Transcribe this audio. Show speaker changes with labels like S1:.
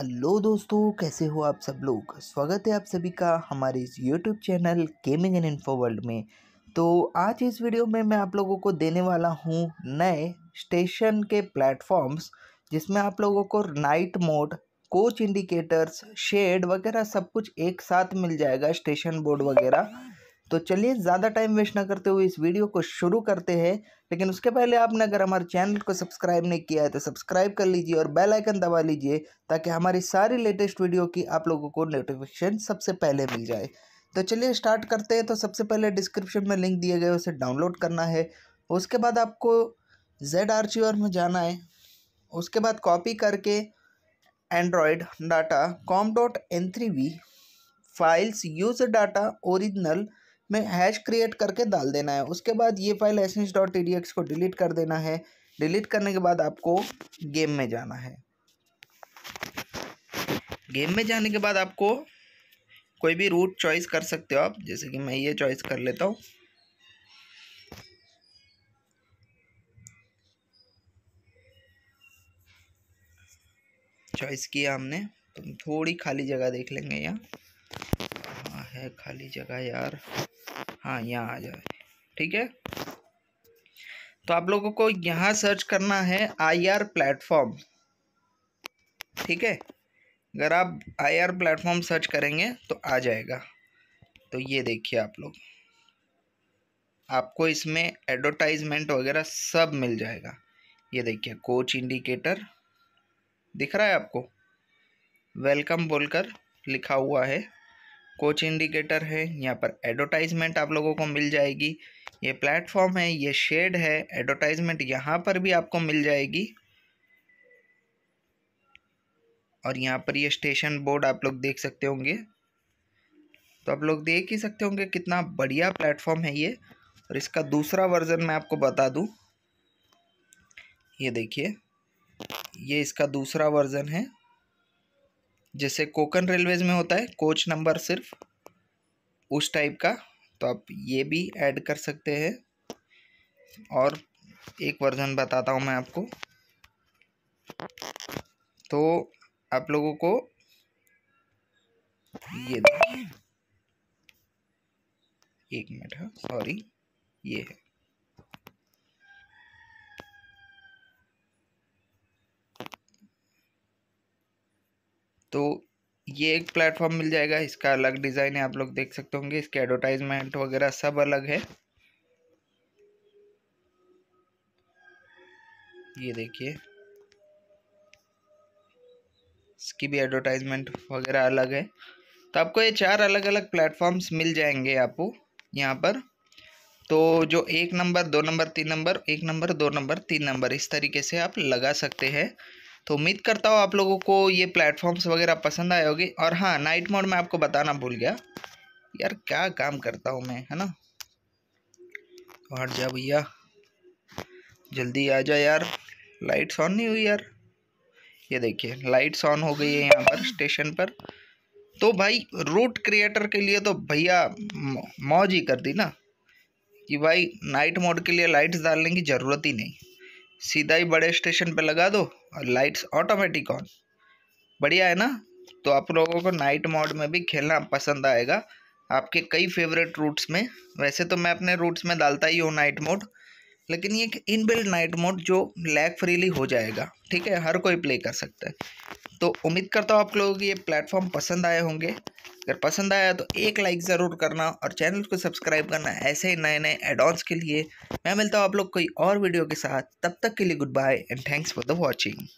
S1: hello दोस्तों कैसे हो आप सब लोग स्वागत है आप सभी का हमारे इस YouTube channel gaming and info world में तो आज इस वीडियो में मैं आप लोगों को देने वाला हूँ नए स्टेशन के प्लेटफॉर्म्स जिसमें आप लोगों को night mode coach indicators shade वगैरह सब कुछ एक साथ मिल जाएगा स्टेशन बोर्ड वगैरह तो चलिए ज़्यादा टाइम वेस्ट ना करते हुए इस वीडियो को शुरू करते हैं लेकिन उसके पहले आपने अगर हमारे चैनल को सब्सक्राइब नहीं किया है तो सब्सक्राइब कर लीजिए और बेल आइकन दबा लीजिए ताकि हमारी सारी लेटेस्ट वीडियो की आप लोगों को नोटिफिकेशन सबसे पहले मिल जाए तो चलिए स्टार्ट करते हैं तो सबसे पहले डिस्क्रिप्शन में लिंक दिए गए उसे डाउनलोड करना है उसके बाद आपको जेड आर ची में जाना है उसके बाद कॉपी करके android data com dot N three V files use data original में हैश क्रिएट करके डाल देना है उसके बाद ये file essence dot T D X को डिलीट कर देना है डिलीट करने के बाद आपको गेम में जाना है गेम में जाने के बाद आपको कोई भी रूट चॉइस कर सकते हो आप जैसे कि मैं ये चॉइस कर लेता हूँ चॉइस किया हमने तो थोड़ी खाली जगह देख लेंगे यहाँ है खाली जगह यार हाँ यहाँ आ जाए ठीक है तो आप लोगों को यहाँ सर्च करना है आई आर प्लेटफॉर्म ठीक है अगर आप आई आर प्लेटफॉर्म सर्च करेंगे तो आ जाएगा तो ये देखिए आप लोग आपको इसमें एडवर्टाइजमेंट वगैरह सब मिल जाएगा ये देखिए कोच इंडिकेटर दिख रहा है आपको वेलकम बोलकर लिखा हुआ है कोच इंडिकेटर है यहाँ पर एडवर्टाइजमेंट आप लोगों को मिल जाएगी ये प्लेटफॉर्म है ये शेड है एडवर्टाइजमेंट यहाँ पर भी आपको मिल जाएगी और यहाँ पर ये स्टेशन बोर्ड आप लोग देख सकते होंगे तो आप लोग देख ही सकते होंगे कितना बढ़िया प्लेटफॉर्म है ये और इसका दूसरा वर्ज़न मैं आपको बता दूँ ये देखिए ये इसका दूसरा वर्ज़न है जैसे कोकन रेलवेज में होता है कोच नंबर सिर्फ उस टाइप का तो आप ये भी ऐड कर सकते हैं और एक वर्जन बताता हूँ मैं आपको तो आप लोगों को ये एक मिनट है हाँ, सॉरी ये है तो ये एक प्लेटफॉर्म मिल जाएगा इसका अलग डिज़ाइन है आप लोग देख सकते होंगे इसके एडवर्टाइजमेंट वगैरह सब अलग है ये देखिए इसकी भी एडवर्टाइजमेंट वगैरह अलग है तो आपको ये चार अलग अलग प्लेटफॉर्म्स मिल जाएंगे आपको यहाँ पर तो जो एक नंबर दो नंबर तीन नंबर एक नंबर दो नंबर तीन नंबर इस तरीके से आप लगा सकते हैं तो उम्मीद करता हूँ आप लोगों को ये प्लेटफॉर्म्स वगैरह पसंद आए होगी और हाँ नाइट मोड में आपको बताना भूल गया यार क्या काम करता हूँ मैं है ना तो हट जा भैया जल्दी आ जा यार लाइट्स ऑन नहीं हुई यार ये देखिए लाइट्स ऑन हो गई है यहाँ पर स्टेशन पर तो भाई रूट क्रिएटर के लिए तो भैया मौज ही कर दी ना कि भाई नाइट मोड के लिए लाइट्स डालने की ज़रूरत ही नहीं सीधा ही बड़े स्टेशन पे लगा दो और लाइट्स ऑटोमेटिक ऑन बढ़िया है ना तो आप लोगों को नाइट मोड में भी खेलना पसंद आएगा आपके कई फेवरेट रूट्स में वैसे तो मैं अपने रूट्स में डालता ही हूँ नाइट मोड लेकिन ये एक बिल्ड नाइट मोड जो लैग फ्रीली हो जाएगा ठीक है हर कोई प्ले कर सकता है तो उम्मीद करता हूँ आप लोगों को ये प्लेटफॉर्म पसंद आए होंगे अगर पसंद आया तो एक लाइक ज़रूर करना और चैनल को सब्सक्राइब करना ऐसे ही नए नए एडॉन्स के लिए मैं मिलता हूँ आप लोग कोई और वीडियो के साथ तब तक के लिए good bye and thanks for the watching